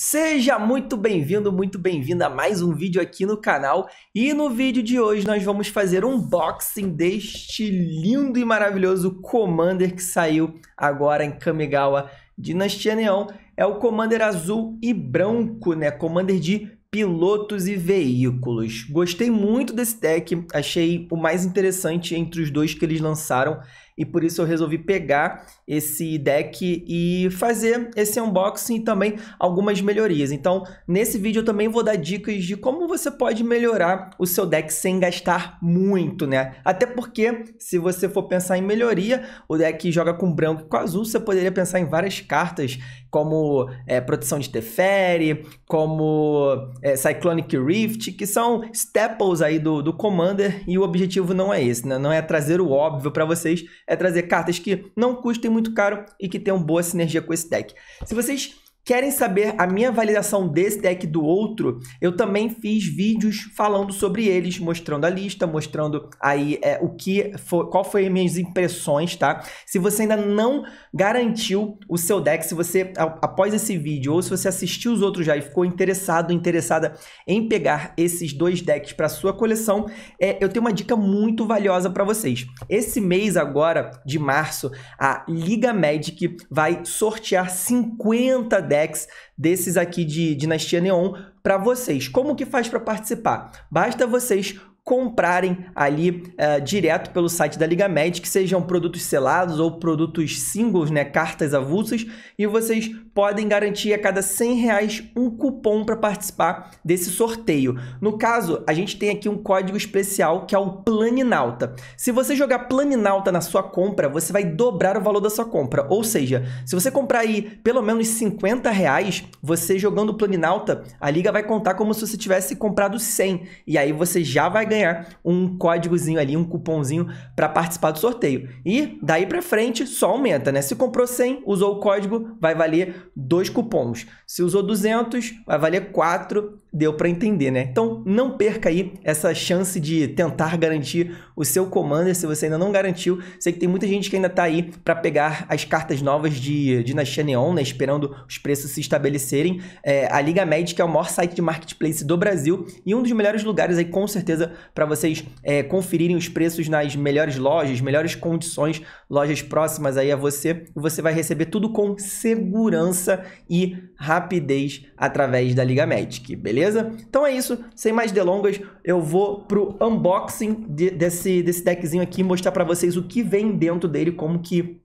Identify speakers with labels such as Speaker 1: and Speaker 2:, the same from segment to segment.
Speaker 1: Seja muito bem-vindo, muito bem-vinda a mais um vídeo aqui no canal e no vídeo de hoje nós vamos fazer um unboxing deste lindo e maravilhoso Commander que saiu agora em Kamigawa Dinastia Neon. É o Commander azul e branco, né? Commander de pilotos e veículos. Gostei muito desse deck, achei o mais interessante entre os dois que eles lançaram e por isso eu resolvi pegar esse deck e fazer esse unboxing e também algumas melhorias. Então, nesse vídeo eu também vou dar dicas de como você pode melhorar o seu deck sem gastar muito, né? Até porque, se você for pensar em melhoria, o deck joga com branco e com azul, você poderia pensar em várias cartas, como é, Proteção de Teferi, como é, Cyclonic Rift, que são staples aí do, do Commander, e o objetivo não é esse, né? Não é trazer o óbvio para vocês, é trazer cartas que não custem muito caro e que tenham boa sinergia com esse deck. Se vocês Querem saber a minha validação desse deck do outro? Eu também fiz vídeos falando sobre eles, mostrando a lista, mostrando aí é, o que foi, qual foi as minhas impressões, tá? Se você ainda não garantiu o seu deck, se você após esse vídeo ou se você assistiu os outros já e ficou interessado, interessada em pegar esses dois decks para sua coleção, é, eu tenho uma dica muito valiosa para vocês. Esse mês agora de março, a Liga Magic vai sortear 50 decks Telex desses aqui de Dinastia Neon para vocês. Como que faz para participar? Basta vocês comprarem ali eh, direto pelo site da Liga Med, que sejam produtos selados ou produtos singles, né, cartas avulsas, e vocês podem garantir a cada 100 reais um cupom para participar desse sorteio. No caso, a gente tem aqui um código especial que é o Planinauta. Se você jogar Planinauta na sua compra, você vai dobrar o valor da sua compra, ou seja, se você comprar aí pelo menos 50 reais, você jogando Planinauta, a Liga vai contar como se você tivesse comprado 100, e aí você já vai ganhar ganhar um códigozinho ali, um cupomzinho para participar do sorteio. E daí para frente só aumenta, né? Se comprou 100, usou o código, vai valer dois cupons. Se usou 200, vai valer quatro. Deu para entender, né? Então não perca aí essa chance de tentar garantir o seu commander se você ainda não garantiu. Sei que tem muita gente que ainda tá aí para pegar as cartas novas de Dinastia Neon, né? Esperando os preços se estabelecerem. É, a Liga Magic é o maior site de marketplace do Brasil e um dos melhores lugares aí com certeza para vocês é, conferirem os preços nas melhores lojas, melhores condições, lojas próximas aí a você. E você vai receber tudo com segurança e rapidez através da Liga Magic, beleza? Então é isso, sem mais delongas, eu vou pro unboxing de, desse, desse deckzinho aqui, mostrar para vocês o que vem dentro dele, como que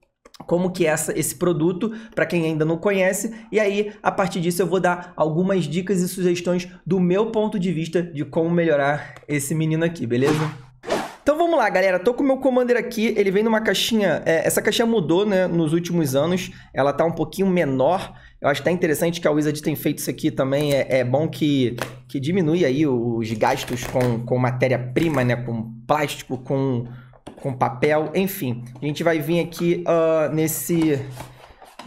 Speaker 1: como que é esse produto, para quem ainda não conhece, e aí a partir disso eu vou dar algumas dicas e sugestões do meu ponto de vista de como melhorar esse menino aqui, beleza? Então vamos lá, galera. Tô com o meu Commander aqui. Ele vem numa caixinha. É, essa caixinha mudou, né? Nos últimos anos. Ela tá um pouquinho menor. Eu acho até tá interessante que a Wizard tem feito isso aqui também. É, é bom que, que diminui aí os gastos com, com matéria-prima, né? Com plástico, com com papel, enfim. A gente vai vir aqui uh, nesse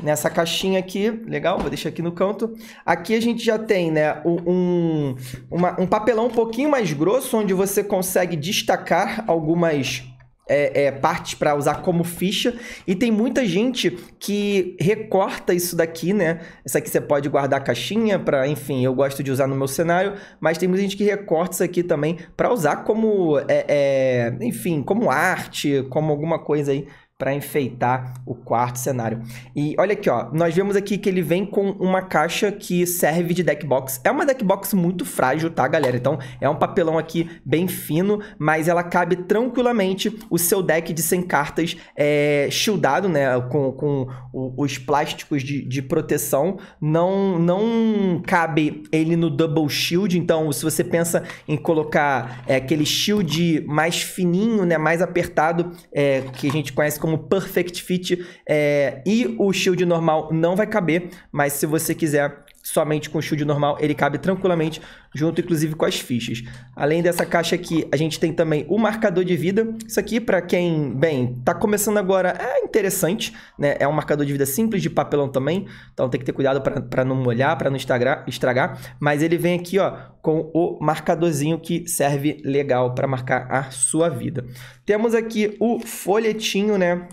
Speaker 1: nessa caixinha aqui, legal, vou deixar aqui no canto. Aqui a gente já tem né, um, uma, um papelão um pouquinho mais grosso, onde você consegue destacar algumas é, é, partes para usar como ficha. E tem muita gente que recorta isso daqui, né? Isso aqui você pode guardar caixinha para, enfim, eu gosto de usar no meu cenário, mas tem muita gente que recorta isso aqui também para usar como, é, é, enfim, como arte, como alguma coisa aí para enfeitar o quarto cenário. E olha aqui, ó, nós vemos aqui que ele vem com uma caixa que serve de deck box É uma deck box muito frágil, tá, galera? Então, é um papelão aqui bem fino, mas ela cabe tranquilamente o seu deck de 100 cartas é, shieldado, né, com, com os plásticos de, de proteção. Não, não cabe ele no double shield, então se você pensa em colocar é, aquele shield mais fininho, né, mais apertado, é, que a gente conhece como como Perfect Fit é, e o Shield normal não vai caber, mas se você quiser somente com o shield normal, ele cabe tranquilamente, junto inclusive com as fichas. Além dessa caixa aqui, a gente tem também o marcador de vida. Isso aqui, para quem, bem, tá começando agora, é interessante, né? É um marcador de vida simples, de papelão também, então tem que ter cuidado para não molhar, para não estragar, estragar. Mas ele vem aqui, ó, com o marcadorzinho que serve legal para marcar a sua vida. Temos aqui o folhetinho, né?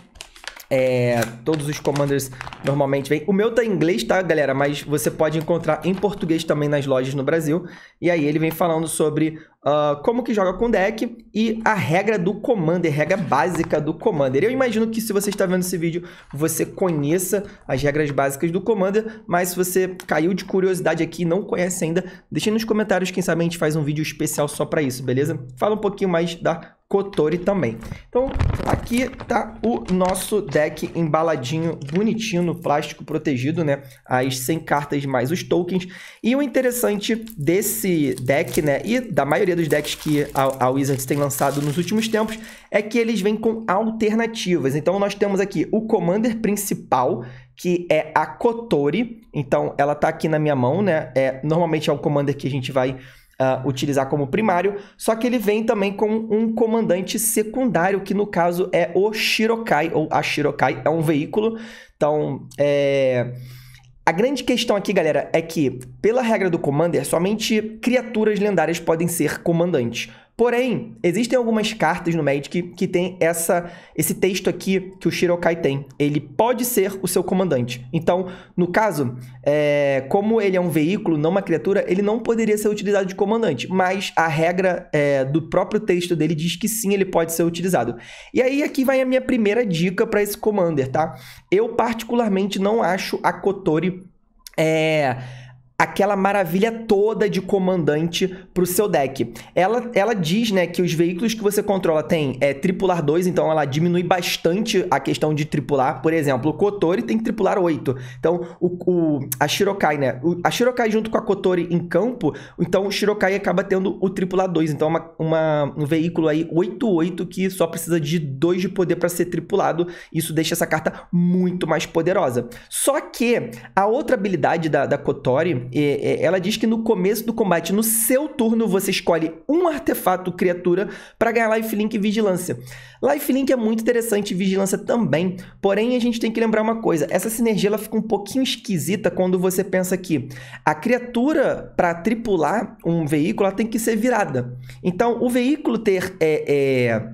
Speaker 1: É, todos os commanders normalmente vêm. O meu tá em inglês, tá, galera? Mas você pode encontrar em português também nas lojas no Brasil. E aí ele vem falando sobre uh, como que joga com deck e a regra do commander, regra básica do commander. Eu imagino que se você está vendo esse vídeo, você conheça as regras básicas do commander, mas se você caiu de curiosidade aqui e não conhece ainda, deixe nos comentários, quem sabe a gente faz um vídeo especial só para isso, beleza? Fala um pouquinho mais da Kotori também. Então, aqui tá o nosso deck embaladinho, bonitinho, no plástico protegido, né? As 100 cartas mais os tokens. E o interessante desse deck, né? E da maioria dos decks que a, a Wizards tem lançado nos últimos tempos, é que eles vêm com alternativas. Então, nós temos aqui o Commander principal, que é a Kotori. Então, ela tá aqui na minha mão, né? É, normalmente é o Commander que a gente vai uh, utilizar como primário, só que ele vem também com um comandante secundário, que no caso é o Shirokai, ou a Shirokai, é um veículo. Então, é... A grande questão aqui, galera, é que, pela regra do Commander, é somente criaturas lendárias podem ser comandantes. Porém, existem algumas cartas no Magic que tem essa, esse texto aqui que o Shirokai tem. Ele pode ser o seu comandante. Então, no caso, é, como ele é um veículo, não uma criatura, ele não poderia ser utilizado de comandante. Mas a regra é, do próprio texto dele diz que sim, ele pode ser utilizado. E aí, aqui vai a minha primeira dica para esse commander, tá? Eu, particularmente, não acho a Kotori. É, aquela maravilha toda de comandante para o seu deck. Ela, ela diz né, que os veículos que você controla tem é, tripular 2, então ela diminui bastante a questão de tripular. Por exemplo, o Kotori tem que tripular 8. Então, o, o, a Shirokai, né? O, a Shirokai junto com a Kotori em campo, então o Shirokai acaba tendo o tripular 2. Então, é uma, uma, um veículo aí 8-8 que só precisa de 2 de poder para ser tripulado. Isso deixa essa carta muito mais poderosa. Só que a outra habilidade da, da Kotori ela diz que no começo do combate, no seu turno, você escolhe um artefato criatura para ganhar lifelink e vigilância. Lifelink é muito interessante e vigilância também, porém a gente tem que lembrar uma coisa, essa sinergia ela fica um pouquinho esquisita quando você pensa que a criatura para tripular um veículo ela tem que ser virada. Então o veículo ter é, é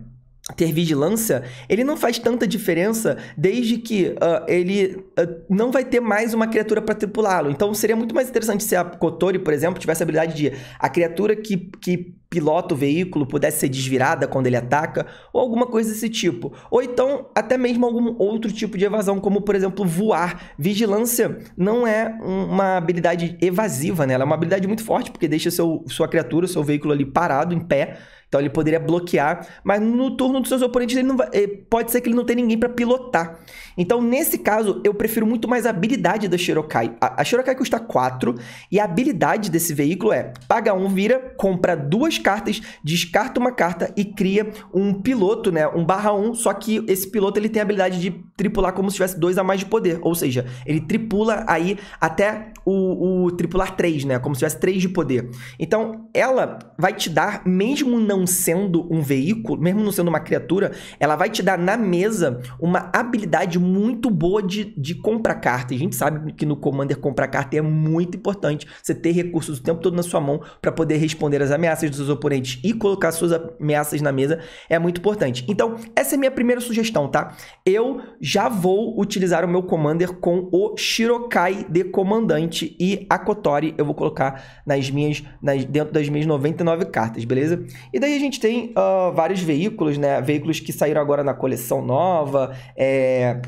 Speaker 1: ter vigilância, ele não faz tanta diferença desde que uh, ele uh, não vai ter mais uma criatura para tripulá-lo. Então seria muito mais interessante se a Kotori, por exemplo, tivesse a habilidade de a criatura que, que pilota o veículo pudesse ser desvirada quando ele ataca, ou alguma coisa desse tipo. Ou então, até mesmo algum outro tipo de evasão, como por exemplo voar. Vigilância não é uma habilidade evasiva, né? Ela é uma habilidade muito forte, porque deixa seu, sua criatura, seu veículo ali parado, em pé, então ele poderia bloquear, mas no turno dos seus oponentes ele não vai, eh, pode ser que ele não tenha ninguém para pilotar. Então nesse caso eu prefiro muito mais a habilidade da Shirokai. A, a Shirokai custa 4 e a habilidade desse veículo é paga um, vira, compra duas cartas, descarta uma carta e cria um piloto, né, um barra 1, um, só que esse piloto ele tem a habilidade de tripular como se tivesse dois a mais de poder. Ou seja, ele tripula aí até o, o tripular 3, né? Como se tivesse 3 de poder. Então, ela vai te dar, mesmo não sendo um veículo, mesmo não sendo uma criatura, ela vai te dar na mesa uma habilidade muito boa de, de comprar carta. E a gente sabe que no Commander comprar carta é muito importante. Você ter recursos o tempo todo na sua mão para poder responder às ameaças dos seus oponentes e colocar suas ameaças na mesa é muito importante. Então, essa é a minha primeira sugestão, tá? Eu já já vou utilizar o meu Commander com o Shirokai de comandante e a Kotori eu vou colocar nas minhas, nas, dentro das minhas 99 cartas, beleza? E daí a gente tem uh, vários veículos, né? Veículos que saíram agora na coleção nova, é,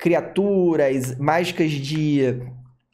Speaker 1: criaturas, mágicas de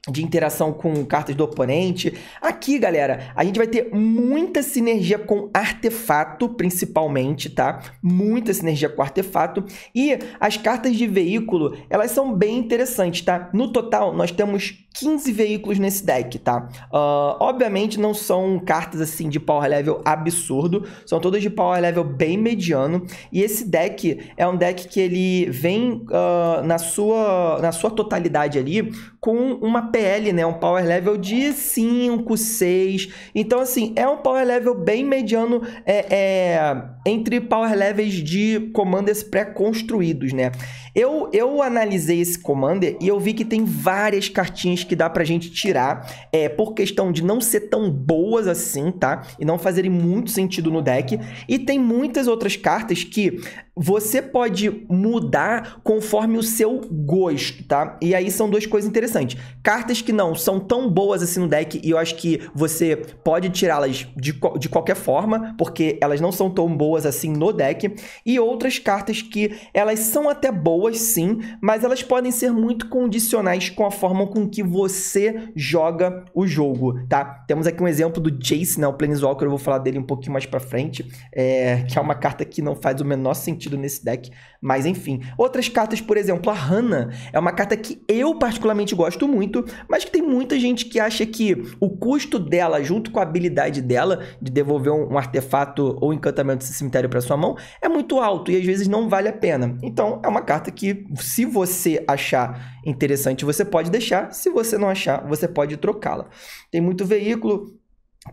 Speaker 1: de interação com cartas do oponente. Aqui, galera, a gente vai ter muita sinergia com artefato, principalmente, tá? Muita sinergia com artefato. E as cartas de veículo, elas são bem interessantes, tá? No total, nós temos 15 veículos nesse deck, tá? Uh, obviamente não são cartas assim de power level absurdo, são todas de power level bem mediano. E esse deck é um deck que ele vem uh, na, sua, na sua totalidade ali com uma PL, né? Um power level de 5, 6. Então, assim, é um power level bem mediano é, é, entre power levels de commanders pré-construídos, né? Eu, eu analisei esse commander e eu vi que tem várias cartinhas que dá pra gente tirar é, por questão de não ser tão boas assim, tá? E não fazerem muito sentido no deck. E tem muitas outras cartas que você pode mudar conforme o seu gosto, tá? E aí são duas coisas interessantes. Cartas cartas que não são tão boas assim no deck e eu acho que você pode tirá-las de, de qualquer forma, porque elas não são tão boas assim no deck, e outras cartas que elas são até boas sim, mas elas podem ser muito condicionais com a forma com que você joga o jogo, tá? Temos aqui um exemplo do Jace, né, o Planeswalker, eu vou falar dele um pouquinho mais para frente, é, que é uma carta que não faz o menor sentido nesse deck, mas enfim. Outras cartas, por exemplo, a Hannah é uma carta que eu particularmente gosto muito, mas que tem muita gente que acha que o custo dela, junto com a habilidade dela de devolver um, artefato ou encantamento desse cemitério para sua mão, é muito alto e às vezes não vale a pena. Então, é uma carta que, se você achar interessante, você pode deixar, se você não achar, você pode trocá-la. Tem muito veículo,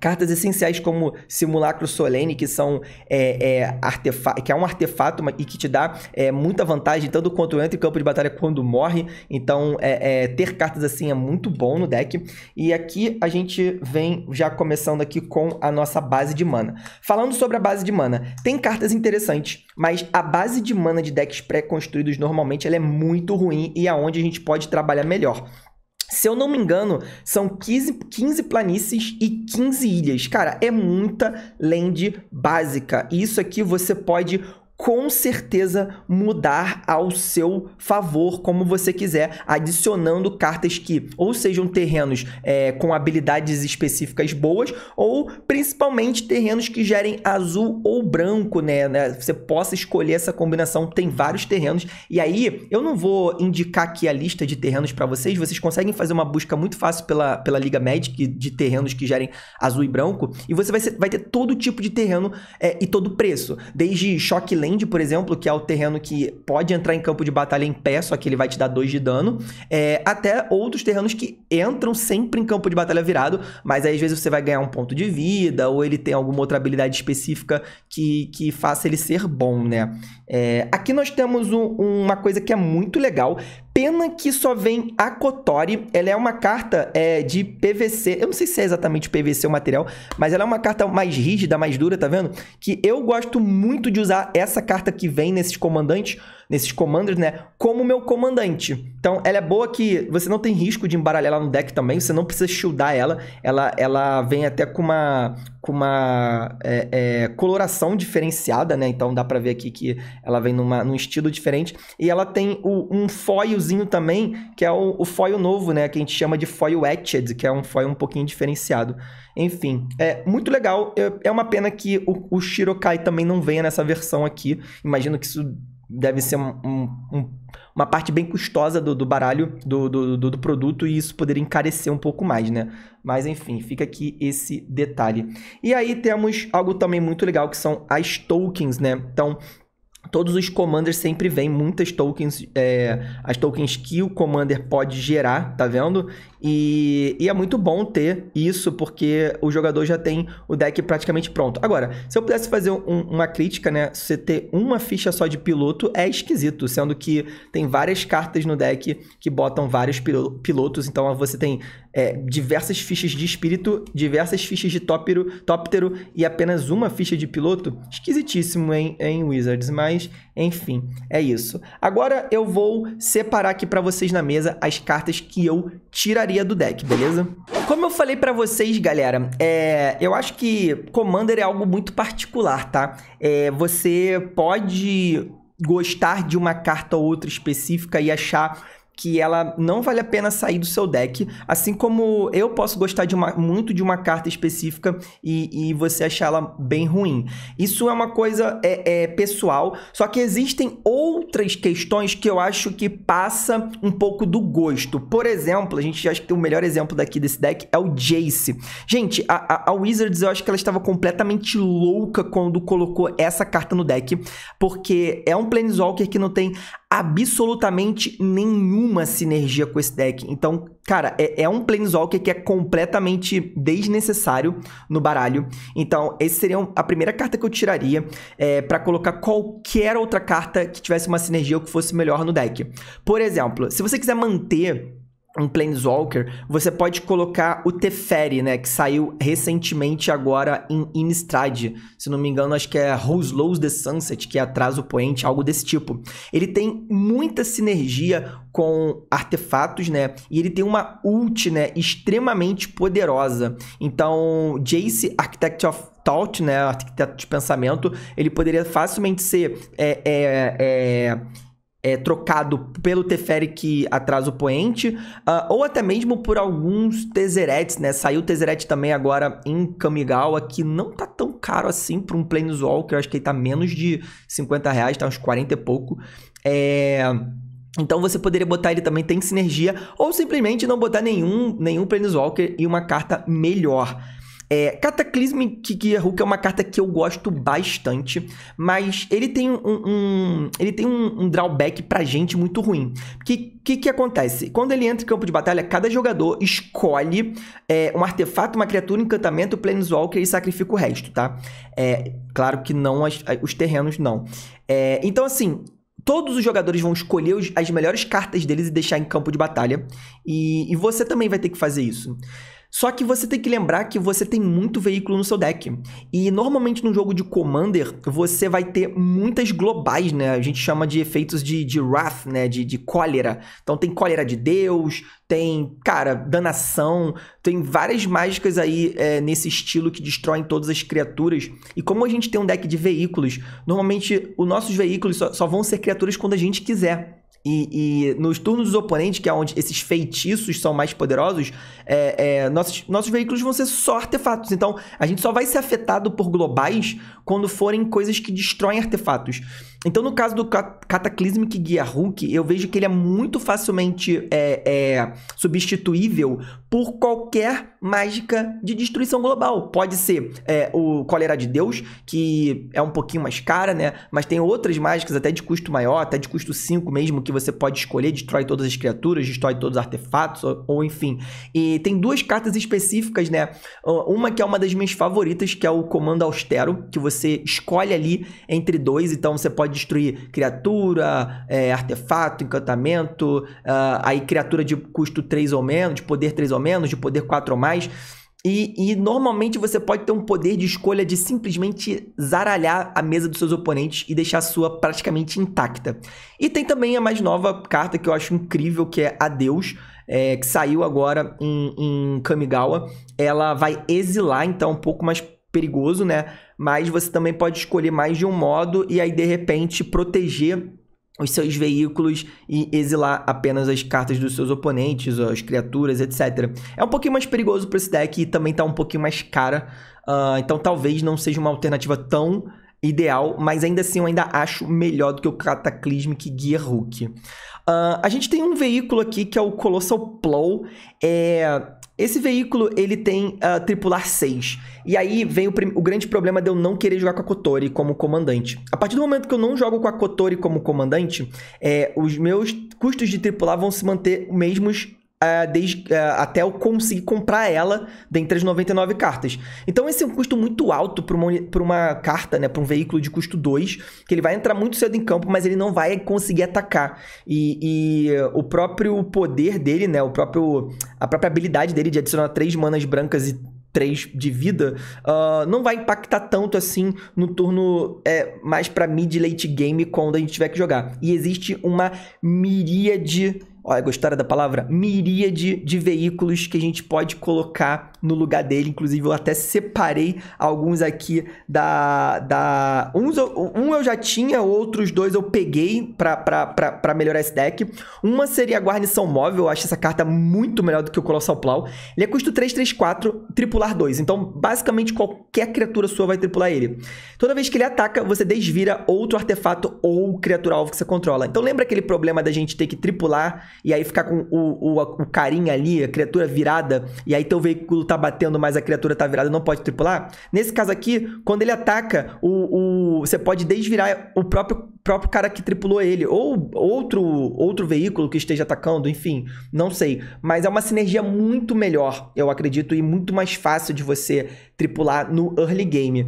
Speaker 1: Cartas essenciais como Simulacro Solene, que são é, é, que é um artefato e que te dá é, muita vantagem, tanto quanto entra em campo de batalha quando morre. Então, é, é, ter cartas assim é muito bom no deck. E aqui a gente vem já começando aqui com a nossa base de mana. Falando sobre a base de mana, tem cartas interessantes, mas a base de mana de decks pré-construídos normalmente ela é muito ruim e aonde é onde a gente pode trabalhar melhor. Se eu não me engano, são 15, 15 planícies e 15 ilhas. Cara, é muita land básica. E Isso aqui você pode com certeza mudar ao seu favor, como você quiser, adicionando cartas que ou sejam terrenos é, com habilidades específicas boas, ou principalmente terrenos que gerem azul ou branco, né? né? Você possa escolher essa combinação, tem vários terrenos. E aí, eu não vou indicar aqui a lista de terrenos para vocês, vocês conseguem fazer uma busca muito fácil pela, pela Liga Magic de terrenos que gerem azul e branco, e você vai, ser, vai ter todo tipo de terreno é, e todo preço, desde choque lento por exemplo, que é o terreno que pode entrar em campo de batalha em pé, só que ele vai te dar 2 de dano, é, até outros terrenos que entram sempre em campo de batalha virado, mas aí às vezes você vai ganhar um ponto de vida, ou ele tem alguma outra habilidade específica que, que faça ele ser bom, né? É, aqui nós temos um, uma coisa que é muito legal, Pena que só vem a Kotori. Ela é uma carta é, de PVC. Eu não sei se é exatamente PVC o material, mas ela é uma carta mais rígida, mais dura, tá vendo? Que eu gosto muito de usar essa carta que vem nesses comandantes nesses commanders, né? Como meu comandante. Então, ela é boa que você não tem risco de embaralhar ela no deck também, você não precisa shieldar ela. Ela, ela vem até com uma, com uma é, é, coloração diferenciada, né? Então, dá pra ver aqui que ela vem numa, num estilo diferente. E ela tem o, um foilzinho também, que é o, o, foil novo, né? Que a gente chama de foil etched, que é um foil um pouquinho diferenciado. Enfim, é muito legal. É, é uma pena que o, o Shirokai também não venha nessa versão aqui. Imagino que isso deve ser um, um, uma parte bem custosa do, do baralho do, do, do, produto e isso poderia encarecer um pouco mais, né? Mas enfim, fica aqui esse detalhe. E aí temos algo também muito legal que são as tokens, né? Então, todos os commanders sempre vêm muitas tokens, é, as tokens que o commander pode gerar, tá vendo? E, e, é muito bom ter isso, porque o jogador já tem o deck praticamente pronto. Agora, se eu pudesse fazer um, uma crítica, né? Você ter uma ficha só de piloto é esquisito, sendo que tem várias cartas no deck que botam vários pilotos. Então você tem é, diversas fichas de espírito, diversas fichas de tóptero, tóptero e apenas uma ficha de piloto. Esquisitíssimo em, em Wizards, mas enfim, é isso. Agora eu vou separar aqui para vocês na mesa as cartas que eu tiraria do deck, beleza? Como eu falei para vocês, galera, é, eu acho que Commander é algo muito particular, tá? É, você pode gostar de uma carta ou outra específica e achar que ela não vale a pena sair do seu deck, assim como eu posso gostar de uma, muito de uma carta específica e, e você achar ela bem ruim. Isso é uma coisa é, é, pessoal, só que existem outras questões que eu acho que passa um pouco do gosto. Por exemplo, a gente acha que o melhor exemplo daqui desse deck é o Jace. Gente, a, a, a Wizards eu acho que ela estava completamente louca quando colocou essa carta no deck, porque é um Planeswalker que não tem absolutamente nenhuma sinergia com esse deck. Então, cara, é, é um Planeswalker que é completamente desnecessário no baralho. Então, essa seria a primeira carta que eu tiraria é, para colocar qualquer outra carta que tivesse uma sinergia ou que fosse melhor no deck. Por exemplo, se você quiser manter um Planeswalker, você pode colocar o Teferi, né? Que saiu recentemente agora em Innistrad. Se não me engano, acho que é Rose Lows the Sunset, que é atrás o poente, algo desse tipo. Ele tem muita sinergia com artefatos, né? E ele tem uma ult, né? Extremamente poderosa. Então, Jace, Architect of Thought, né? Arquiteto de pensamento, ele poderia facilmente ser... É, é, é é, trocado pelo Teferi que atrás o poente, uh, ou até mesmo por alguns Tezzerets, né? Saiu o Tezzeret também agora em Kamigawa, que não tá tão caro assim para um Planeswalker, eu acho que ele tá menos de 50 reais, tá uns 40 e pouco. É... Então você poderia botar ele também, tem sinergia, ou simplesmente não botar nenhum, nenhum Planeswalker e uma carta melhor. É, Cataclisme Kikiahu, é, é uma carta que eu gosto bastante, mas ele tem um, um ele tem um, um, drawback pra gente muito ruim. Que que, que acontece? Quando ele entra em campo de batalha, cada jogador escolhe é, um artefato, uma criatura, encantamento, planeswalker e sacrifica o resto, tá? É, claro que não as, os terrenos, não. É, então, assim, todos os jogadores vão escolher os, as melhores cartas deles e deixar em campo de batalha. E, e você também vai ter que fazer isso. Só que você tem que lembrar que você tem muito veículo no seu deck. E normalmente no jogo de Commander, você vai ter muitas globais, né? A gente chama de efeitos de, de wrath, né? De, de cólera. Então tem cólera de Deus, tem, cara, danação, tem várias mágicas aí é, nesse estilo que destroem todas as criaturas. E como a gente tem um deck de veículos, normalmente os nossos veículos só, só vão ser criaturas quando a gente quiser. E, e, nos turnos dos oponentes, que é onde esses feitiços são mais poderosos, é, é, nossos, nossos veículos vão ser só artefatos. Então, a gente só vai ser afetado por globais quando forem coisas que destroem artefatos. Então, no caso do Cataclysmic Guia Hulk, eu vejo que ele é muito facilmente é, é, substituível por qualquer mágica de destruição global. Pode ser é, o Colera de Deus, que é um pouquinho mais cara, né? Mas tem outras mágicas até de custo maior, até de custo 5 mesmo, que você pode escolher, destrói todas as criaturas, destrói todos os artefatos, ou, ou enfim. E tem duas cartas específicas, né? Uma que é uma das minhas favoritas, que é o Comando Austero, que você você escolhe ali entre dois, então você pode destruir criatura, é, artefato, encantamento, uh, aí criatura de custo 3 ou menos, de poder 3 ou menos, de poder 4 ou mais. E, e, normalmente você pode ter um poder de escolha de simplesmente zaralhar a mesa dos seus oponentes e deixar a sua praticamente intacta. E tem também a mais nova carta que eu acho incrível, que é Adeus, é, que saiu agora em, em Kamigawa. Ela vai exilar, então, um pouco mais perigoso, né? Mas você também pode escolher mais de um modo e aí de repente proteger os seus veículos e exilar apenas as cartas dos seus oponentes, as criaturas, etc. É um pouquinho mais perigoso para esse deck e também tá um pouquinho mais cara. Uh, então talvez não seja uma alternativa tão ideal, mas ainda assim eu ainda acho melhor do que o Cataclysmic Gear Hook. Uh, ah, a gente tem um veículo aqui que é o Colossal Plow. É esse veículo, ele tem uh, tripular 6. E aí vem o, o, grande problema de eu não querer jogar com a Kotori como comandante. A partir do momento que eu não jogo com a Kotori como comandante, é, os meus custos de tripular vão se manter os mesmos Uh, desde, uh, até eu conseguir comprar ela dentre as 99 cartas. Então esse é um custo muito alto para uma, uma carta, né, para um veículo de custo 2, que ele vai entrar muito cedo em campo, mas ele não vai conseguir atacar. E, e o próprio poder dele, né, o próprio, a própria habilidade dele de adicionar três manas brancas e 3 de vida, uh, não vai impactar tanto assim no turno é, mais para mid late game quando a gente tiver que jogar. E existe uma miríade é Olha, gostaram da palavra? Miríade de veículos que a gente pode colocar no lugar dele. Inclusive, eu até separei alguns aqui da. da uns, um eu já tinha, outros dois eu peguei para melhorar esse deck. Uma seria a Guarnição Móvel. Eu acho essa carta muito melhor do que o Colossal Plow. Ele é custo 334, tripular 2. Então, basicamente, qualquer criatura sua vai tripular ele. Toda vez que ele ataca, você desvira outro artefato ou criatura alvo que você controla. Então, lembra aquele problema da gente ter que tripular e aí ficar com o, o, o carinha ali, a criatura virada, e aí teu veículo tá Tá batendo, mas a criatura tá virada não pode tripular. Nesse caso aqui, quando ele ataca, o, o você pode desvirar o próprio, próprio cara que tripulou ele, ou outro, outro veículo que esteja atacando, enfim, não sei. Mas é uma sinergia muito melhor, eu acredito, e muito mais fácil de você tripular no early game.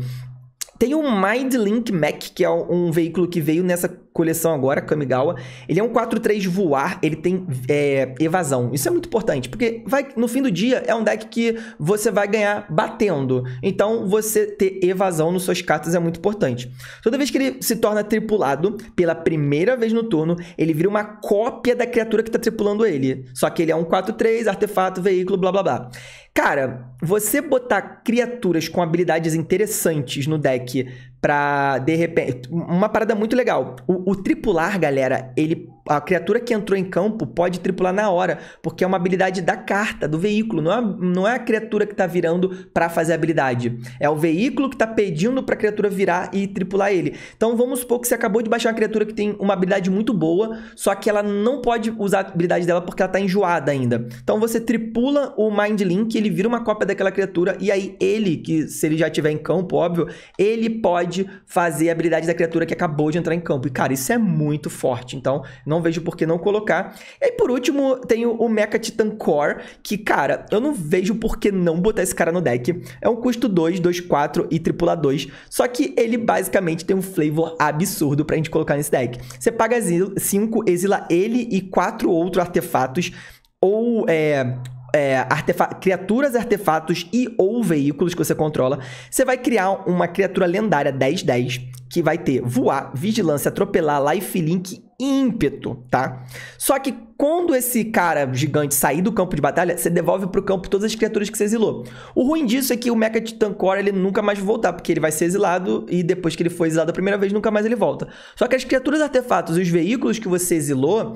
Speaker 1: Tem o mind link Mac, que é um veículo que veio nessa coleção agora, Kamigawa, ele é um 4-3 voar, ele tem é, evasão. Isso é muito importante, porque vai no fim do dia é um deck que você vai ganhar batendo. Então, você ter evasão nos seus cartas é muito importante. Toda vez que ele se torna tripulado, pela primeira vez no turno, ele vira uma cópia da criatura que está tripulando ele. Só que ele é um 4-3, artefato, veículo, blá blá blá. Cara, você botar criaturas com habilidades interessantes no deck pra, de repente. Uma parada muito legal. O, o, tripular, galera, ele. A criatura que entrou em campo pode tripular na hora, porque é uma habilidade da carta, do veículo. Não é, não é a criatura que tá virando para fazer a habilidade. É o veículo que tá pedindo pra criatura virar e tripular ele. Então vamos supor que você acabou de baixar uma criatura que tem uma habilidade muito boa, só que ela não pode usar a habilidade dela porque ela tá enjoada ainda. Então você tripula o Mind Link, ele vira uma cópia daquela criatura, e aí ele, que se ele já tiver em campo, óbvio, ele pode pode fazer a habilidade da criatura que acabou de entrar em campo. E, cara, isso é muito forte. Então, não vejo por que não colocar. E aí, por último, tem o Mecha Titan Core, que, cara, eu não vejo por que não botar esse cara no deck. É um custo 2, 2, 4 e tripula 2. Só que ele basicamente tem um flavor absurdo pra gente colocar nesse deck. Você paga 5, exila ele e quatro outros artefatos ou é, é, artefa criaturas, artefatos e ou veículos que você controla, você vai criar uma criatura lendária 10-10 que vai ter voar, vigilância, atropelar, life link ímpeto, tá? Só que quando esse cara gigante sair do campo de batalha, você devolve pro campo todas as criaturas que você exilou. O ruim disso é que o Mecha Titancora ele nunca mais vai voltar, porque ele vai ser exilado e depois que ele foi exilado a primeira vez, nunca mais ele volta. Só que as criaturas, artefatos e os veículos que você exilou,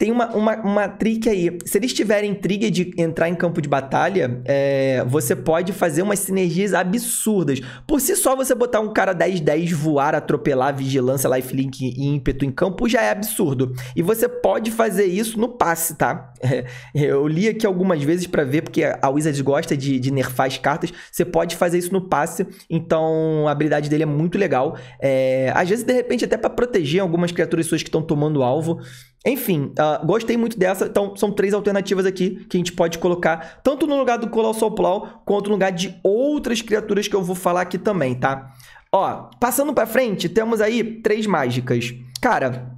Speaker 1: tem uma, uma, uma trick aí. Se eles tiverem trigger de entrar em campo de batalha, é, você pode fazer umas sinergias absurdas. Por si só, você botar um cara 10-10 voar, atropelar, vigilância, lifelink e ímpeto em campo já é absurdo. E você pode fazer isso no passe, tá? É, eu li aqui algumas vezes para ver, porque a Wizards gosta de, de nerfar as cartas. Você pode fazer isso no passe, então a habilidade dele é muito legal. É, às vezes, de repente, até para proteger algumas criaturas suas que estão tomando alvo. Enfim, uh, gostei muito dessa. Então, são três alternativas aqui que a gente pode colocar, tanto no lugar do colossal Plow, quanto no lugar de outras criaturas que eu vou falar aqui também, tá? Ó, passando para frente, temos aí três mágicas. Cara,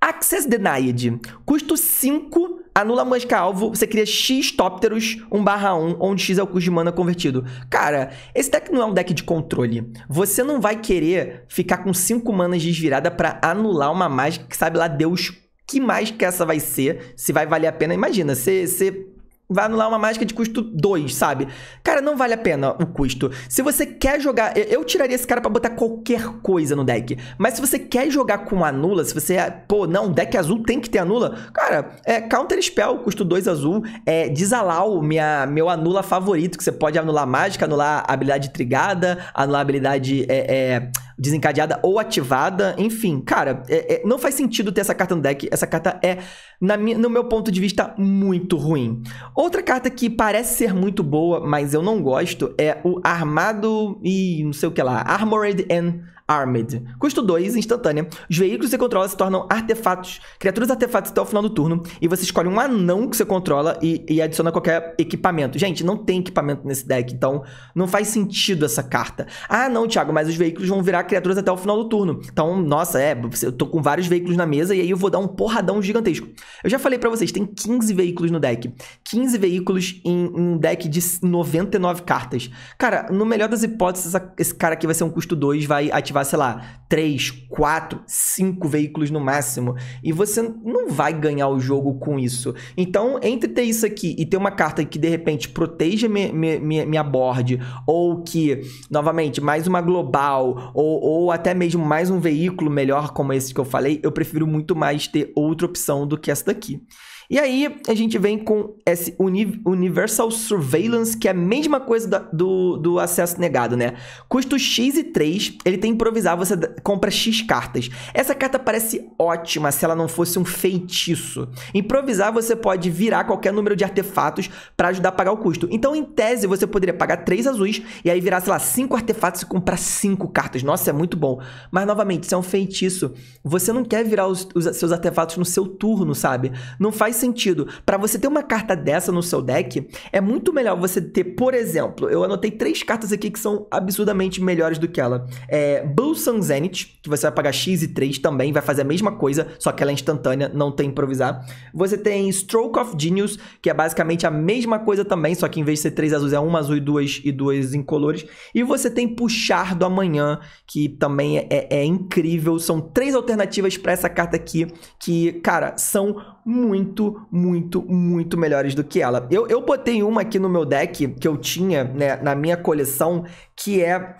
Speaker 1: Access Denied. Custo 5, anula mágica alvo, você cria X tópteros 1 barra 1, onde X é o custo de mana convertido. Cara, esse deck não é um deck de controle. Você não vai querer ficar com 5 manas desvirada para anular uma mágica que sabe lá Deus que mais que essa vai ser, se vai valer a pena. Imagina, você, você vai anular uma mágica de custo 2, sabe? Cara, não vale a pena o custo. Se você quer jogar, eu tiraria esse cara para botar qualquer coisa no deck. Mas se você quer jogar com anula, se você, é, pô, não, deck azul tem que ter anula, cara, é counter spell, custo 2 azul, é desalau, minha meu anula favorito, que você pode anular mágica, anular habilidade trigada, anular habilidade é, é desencadeada ou ativada, enfim, cara, é, é, não faz sentido ter essa carta no deck. Essa carta é, na minha, no meu ponto de vista, muito ruim. Outra carta que parece ser muito boa, mas eu não gosto, é o Armado e não sei o que lá, Armored and Armed. Custo 2, instantânea. Os veículos que você controla se tornam artefatos, criaturas artefatos até o final do turno. E você escolhe um anão que você controla e, e adiciona qualquer equipamento. Gente, não tem equipamento nesse deck, então não faz sentido essa carta. Ah, não, Thiago, mas os veículos vão virar criaturas até o final do turno. Então, nossa, é, eu tô com vários veículos na mesa e aí eu vou dar um porradão gigantesco. Eu já falei para vocês, tem 15 veículos no deck. 15 veículos em um deck de 99 cartas. Cara, no melhor das hipóteses, esse cara aqui vai ser um custo 2, vai ativar levar, sei lá, 3, 4, 5 veículos no máximo. E você não vai ganhar o jogo com isso. Então, entre ter isso aqui e ter uma carta que de repente proteja minha, minha, minha board, ou que, novamente, mais uma global, ou, ou até mesmo mais um veículo melhor como esse que eu falei, eu prefiro muito mais ter outra opção do que essa daqui. E aí a gente vem com esse uni Universal Surveillance, que é a mesma coisa da, do, do acesso negado, né? Custo X e 3, ele tem improvisar, você compra X cartas. Essa carta parece ótima se ela não fosse um feitiço. Improvisar, você pode virar qualquer número de artefatos para ajudar a pagar o custo. Então, em tese, você poderia pagar 3 azuis e aí virar, sei lá, 5 artefatos e comprar 5 cartas. Nossa, é muito bom. Mas, novamente, se é um feitiço, você não quer virar os, os seus artefatos no seu turno, sabe? Não faz sentido. Para você ter uma carta dessa no seu deck, é muito melhor você ter, por exemplo, eu anotei três cartas aqui que são absurdamente melhores do que ela. É Blue Sun Zenith, que você vai pagar X e 3 também, vai fazer a mesma coisa, só que ela é instantânea, não tem improvisar. Você tem Stroke of Genius, que é basicamente a mesma coisa também, só que em vez de ser três azuis, é uma azul e duas, e duas incolores. E você tem Puxar do Amanhã, que também é, é, é incrível. São três alternativas para essa carta aqui, que, cara, são muito, muito, muito melhores do que ela. Eu, eu botei uma aqui no meu deck que eu tinha, né, na minha coleção, que é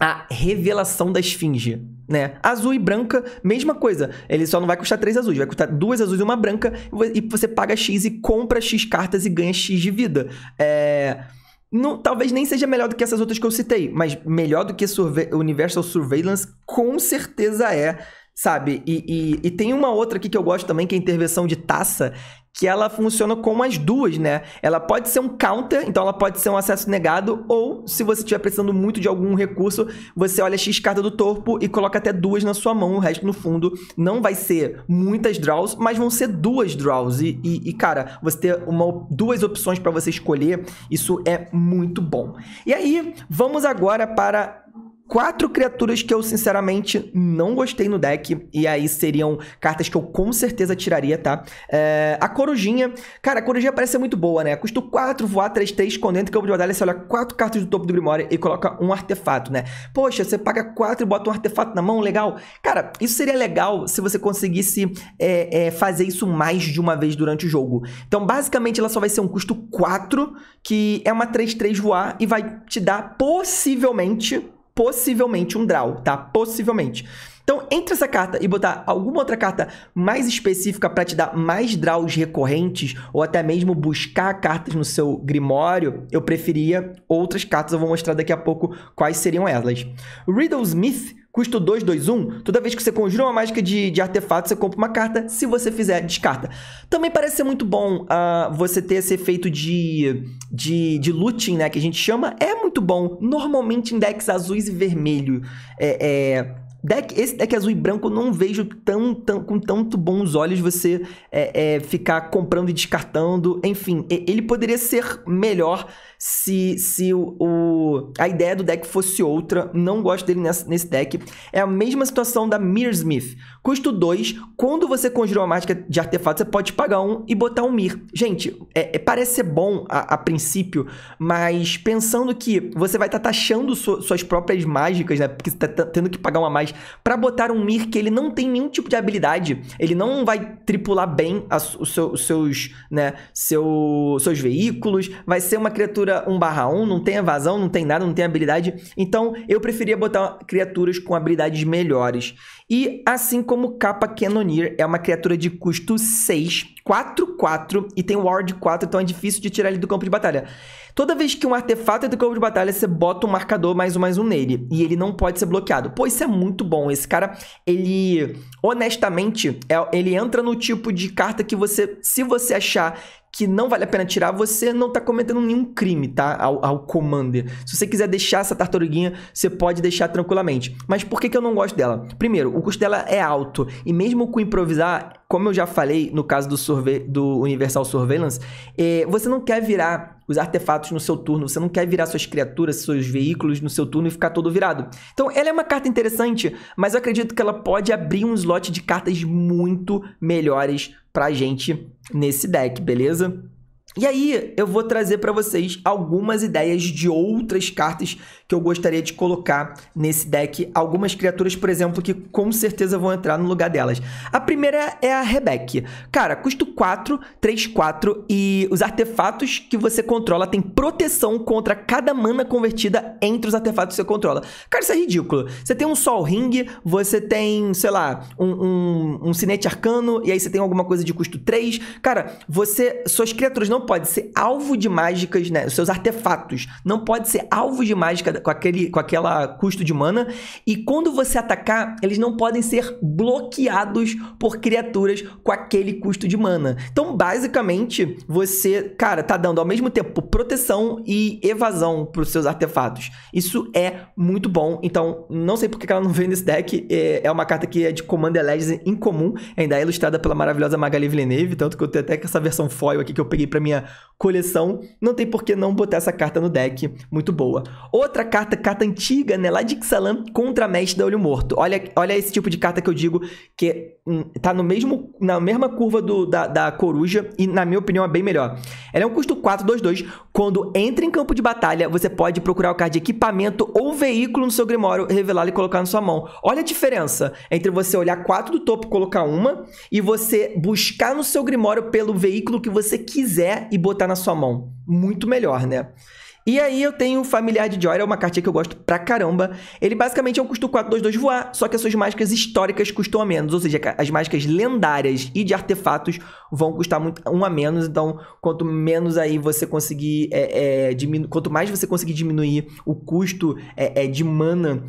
Speaker 1: a revelação da esfinge, né? Azul e branca, mesma coisa. Ele só não vai custar três azuis, vai custar duas azuis e uma branca. E você paga X e compra X cartas e ganha X de vida. É... Não, talvez nem seja melhor do que essas outras que eu citei, mas melhor do que Surve Universal Surveillance com certeza é sabe? E, e, e, tem uma outra aqui que eu gosto também, que é a intervenção de taça, que ela funciona com as duas, né? Ela pode ser um counter, então ela pode ser um acesso negado, ou se você estiver precisando muito de algum recurso, você olha X carta do topo e coloca até duas na sua mão, o resto no fundo. Não vai ser muitas draws, mas vão ser duas draws. E, e, e cara, você ter uma, duas opções para você escolher, isso é muito bom. E aí, vamos agora para quatro criaturas que eu sinceramente não gostei no deck. E aí seriam cartas que eu com certeza tiraria, tá? É, a Corujinha. Cara, a Corujinha parece ser muito boa, né? Custo 4, voar 3, 3, quando dentro em campo de batalha, você olha quatro cartas do topo do Grimório e coloca um artefato, né? Poxa, você paga 4 e bota um artefato na mão, legal. Cara, isso seria legal se você conseguisse é, é, fazer isso mais de uma vez durante o jogo. Então, basicamente, ela só vai ser um custo 4, que é uma 3-3 voar e vai te dar possivelmente possivelmente um draw, tá? Possivelmente. Então, entre essa carta e botar alguma outra carta mais específica para te dar mais draws recorrentes, ou até mesmo buscar cartas no seu grimório, eu preferia outras cartas. Eu vou mostrar daqui a pouco quais seriam elas. Riddle Smith Custo 2, 2, 1. Toda vez que você conjura uma mágica de, de artefato, você compra uma carta. Se você fizer, descarta. Também parece ser muito bom uh, você ter esse efeito de, de, de looting, né? Que a gente chama. É muito bom. Normalmente em decks azuis e vermelho. É, é, deck, esse deck azul e branco eu não vejo tão, tão com tanto bons olhos você é, é ficar comprando e descartando. Enfim, ele poderia ser melhor se, se o, o, a ideia do deck fosse outra. Não gosto dele nesse deck. É a mesma situação da Mir Smith. Custo 2. Quando você conjurou uma mágica de artefato, você pode pagar um e botar um Mir. Gente, é, é, parece ser bom a, a, princípio, mas pensando que você vai estar tá taxando suas próprias mágicas, né? Porque você está tendo que pagar uma mais, para botar um Mir que ele não tem nenhum tipo de habilidade. Ele não vai tripular bem a, o seu, os seus, né, seu, seus veículos. Vai ser uma criatura criatura 1 barra 1, não tem evasão, não tem nada, não tem habilidade. Então, eu preferia botar criaturas com habilidades melhores. E assim como Capa Kenonir é uma criatura de custo 6, 4, 4 e tem Ward 4, então é difícil de tirar ele do campo de batalha. Toda vez que um artefato é do campo de batalha, você bota um marcador mais um mais um nele. E ele não pode ser bloqueado. Pô, isso é muito bom. Esse cara, ele, honestamente, é, ele entra no tipo de carta que você, se você achar que não vale a pena tirar, você não está cometendo nenhum crime, tá? Ao, ao, Commander. Se você quiser deixar essa tartaruguinha, você pode deixar tranquilamente. Mas por que, que eu não gosto dela? Primeiro, o custo dela é alto. E mesmo com improvisar, como eu já falei no caso do, surve do Universal Surveillance, eh, você não quer virar os artefatos no seu turno. Você não quer virar suas criaturas, seus veículos no seu turno e ficar todo virado. Então, ela é uma carta interessante, mas eu acredito que ela pode abrir um slot de cartas muito melhores pra gente nesse deck, beleza? E aí, eu vou trazer para vocês algumas ideias de outras cartas que eu gostaria de colocar nesse deck algumas criaturas, por exemplo, que com certeza vão entrar no lugar delas. A primeira é a Rebek. Cara, custo 4, 3, 4 e os artefatos que você controla têm proteção contra cada mana convertida entre os artefatos que você controla. Cara, isso é ridículo. Você tem um Sol Ring, você tem, sei lá, um, um, um Cinete Arcano e aí você tem alguma coisa de custo 3. Cara, você, suas criaturas não podem ser alvo de mágicas, né? Os seus artefatos não podem ser alvo de mágica com aquele com aquela custo de mana, e quando você atacar, eles não podem ser bloqueados por criaturas com aquele custo de mana. Então, basicamente, você, cara, tá dando ao mesmo tempo proteção e evasão para os seus artefatos. Isso é muito bom. Então, não sei porque ela não vem nesse deck. É, é uma carta que é de Commander Legends comum ainda é ilustrada pela maravilhosa Magali Villeneuve, tanto que eu tenho até essa versão foil aqui que eu peguei para minha coleção. Não tem por que não botar essa carta no deck. Muito boa. Outra carta, carta antiga, né? Lá de Ixalan, contra a mestre da Olho Morto. Olha, olha esse tipo de carta que eu digo que hum, tá no mesmo, na mesma curva do, da, da coruja e, na minha opinião, é bem melhor. Ela é um custo 4-2-2. Quando entra em campo de batalha, você pode procurar o card de equipamento ou veículo no seu Grimório, revelá-lo e colocar na sua mão. Olha a diferença entre você olhar quatro do topo, colocar uma, e você buscar no seu Grimório pelo veículo que você quiser e botar na sua mão. Muito melhor, né? E aí eu tenho o Familiar de é uma cartinha que eu gosto pra caramba. Ele basicamente é um custo 422 voar, só que as suas mágicas históricas custam a menos. Ou seja, as mágicas lendárias e de artefatos vão custar muito, um a menos. Então, quanto menos aí você conseguir. É, é, Quanto mais você conseguir diminuir o custo é, é de mana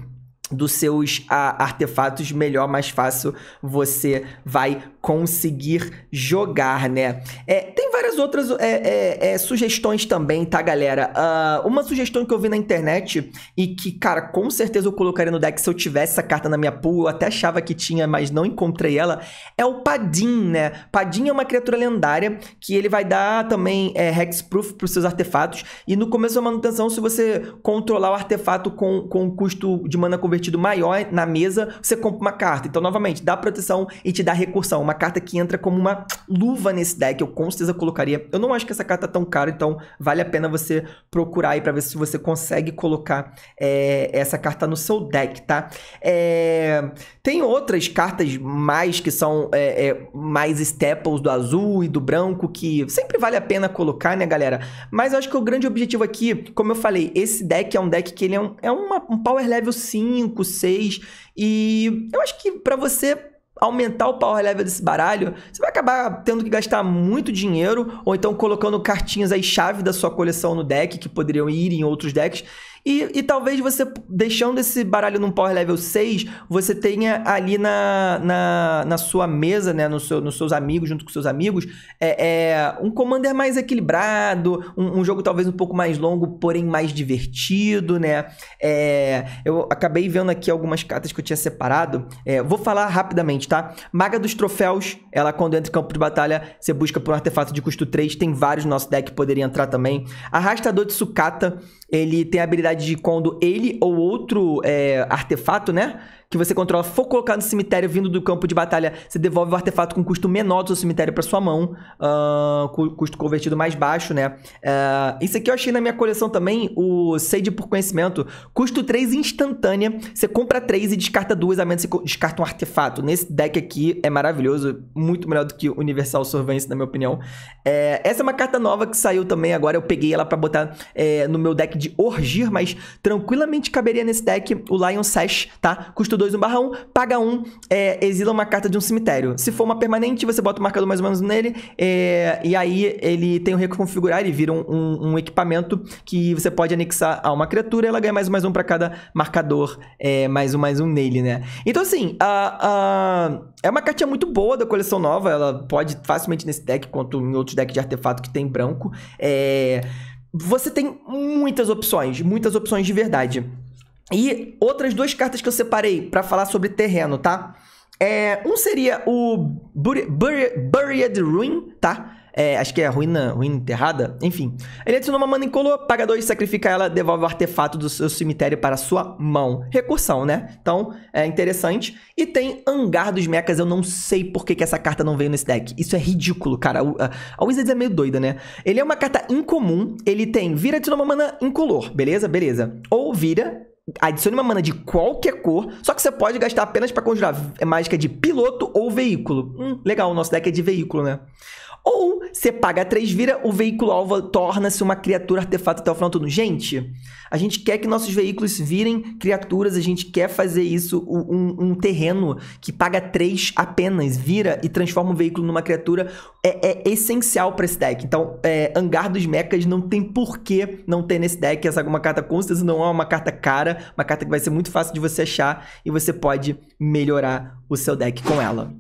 Speaker 1: dos seus a, ah, artefatos, melhor, mais fácil você vai conseguir jogar, né? É, tem várias outras é, é, é sugestões também, tá, galera? Uh, uma sugestão que eu vi na internet e que, cara, com certeza eu colocaria no deck se eu tivesse essa carta na minha pool, eu até achava que tinha, mas não encontrei ela, é o Padim, né? Padim é uma criatura lendária que ele vai dar também é, Hexproof para os seus artefatos e no começo da manutenção, se você controlar o artefato com, com o custo de mana convertida tido maior na mesa, você compra uma carta. Então, novamente, dá proteção e te dá recursão. Uma carta que entra como uma luva nesse deck, eu com certeza colocaria. Eu não acho que essa carta é tão cara, então vale a pena você procurar aí para ver se você consegue colocar é, essa carta no seu deck, tá? É, tem outras cartas mais que são é, mais staples do azul e do branco que sempre vale a pena colocar, né, galera? Mas eu acho que o grande objetivo aqui, como eu falei, esse deck é um deck que ele é, um, é uma, um power level 5, 5, 6. E eu acho que para você aumentar o power level desse baralho, você vai acabar tendo que gastar muito dinheiro, ou então colocando cartinhas aí chave da sua coleção no deck, que poderiam ir em outros decks. E, e talvez você, deixando esse baralho num Power Level 6, você tenha ali na, na, na sua mesa, né? seu, nos seus amigos, junto com seus amigos, é, é um Commander mais equilibrado, um, um, jogo talvez um pouco mais longo, porém mais divertido, né? É, eu acabei vendo aqui algumas cartas que eu tinha separado. É, vou falar rapidamente, tá? Maga dos Troféus, ela quando entra em campo de batalha, você busca por um artefato de custo 3, tem vários no nosso deck, poderia entrar também. Arrastador de Sucata, ele tem a habilidade de quando ele ou outro é, artefato, né? que você controla for colocar no cemitério vindo do campo de batalha, você devolve o artefato com custo menor do seu cemitério para sua mão, uh, custo convertido mais baixo, né? Uh, isso aqui eu achei na minha coleção também, o Sage por Conhecimento, custo 3 instantânea, você compra 3 e descarta duas, a menos você descarta um artefato. Nesse deck aqui é maravilhoso, muito melhor do que Universal Solvência, na minha opinião. É, essa é uma carta nova que saiu também agora, eu peguei ela para botar é, no meu deck de Orgir, mas tranquilamente caberia nesse deck o Lion Sash, tá? Custo 2, 1 barra 1, paga 1, é, exila uma carta de um cemitério. Se for uma permanente, você bota o marcador mais ou menos nele, é, e aí ele tem o um reconfigurar, ele vira um, um, um, equipamento que você pode anexar a uma criatura, ela ganha mais um mais um para cada marcador, é, mais um mais um nele, né? Então assim, a, a, é uma cartinha muito boa da coleção nova, ela pode facilmente nesse deck, quanto em outros decks de artefato que tem branco. É, você tem muitas opções, muitas opções de verdade. E outras duas cartas que eu separei para falar sobre terreno, tá? É, um seria o Buried Ruin, tá? É, acho que é ruína, ruína enterrada, enfim. Ele adiciona uma mana incolor, paga dois sacrifica ela, devolve o artefato do seu cemitério para sua mão. Recursão, né? Então, é interessante. E tem angar dos Mechas, eu não sei por que, que essa carta não veio nesse deck. Isso é ridículo, cara. A, a Wizards é meio doida, né? Ele é uma carta incomum, ele tem vira, de uma mana incolor, beleza? Beleza. Ou vira, adicione uma mana de qualquer cor, só que você pode gastar apenas para conjurar mágica de piloto ou veículo. Hum, legal, o nosso deck é de veículo, né? Ou você paga 3 vira, o veículo alvo torna-se uma criatura artefato até o final do turno. Gente, a gente quer que nossos veículos virem criaturas, a gente quer fazer isso um, um terreno que paga 3 apenas, vira e transforma o veículo numa criatura. É, é essencial para esse deck. Então, é, dos Mechas não tem porquê não ter nesse deck. Essa é uma carta com certeza não é uma carta cara, uma carta que vai ser muito fácil de você achar e você pode melhorar o seu deck com ela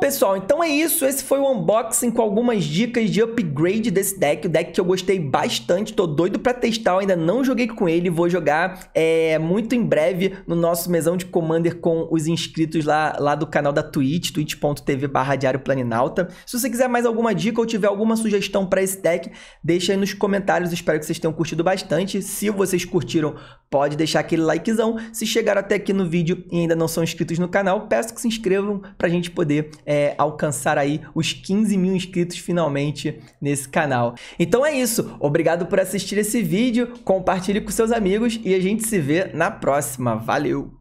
Speaker 1: pessoal, então é isso. Esse foi o unboxing com algumas dicas de upgrade desse deck. O deck que eu gostei bastante, tô doido pra testar. Eu ainda não joguei com ele, vou jogar é, muito em breve no nosso mesão de Commander com os inscritos lá, lá do canal da Twitch, twitch.tv barra Diário Planinalta. Se você quiser mais alguma dica ou tiver alguma sugestão para esse deck, deixa aí nos comentários. Espero que vocês tenham curtido bastante. Se vocês curtiram, pode deixar aquele likezão. Se chegaram até aqui no vídeo e ainda não são inscritos no canal, peço que se inscrevam pra gente poder... É, é, alcançar aí os 15 mil inscritos finalmente nesse canal. Então é isso. Obrigado por assistir esse vídeo, compartilhe com seus amigos e a gente se vê na próxima. Valeu!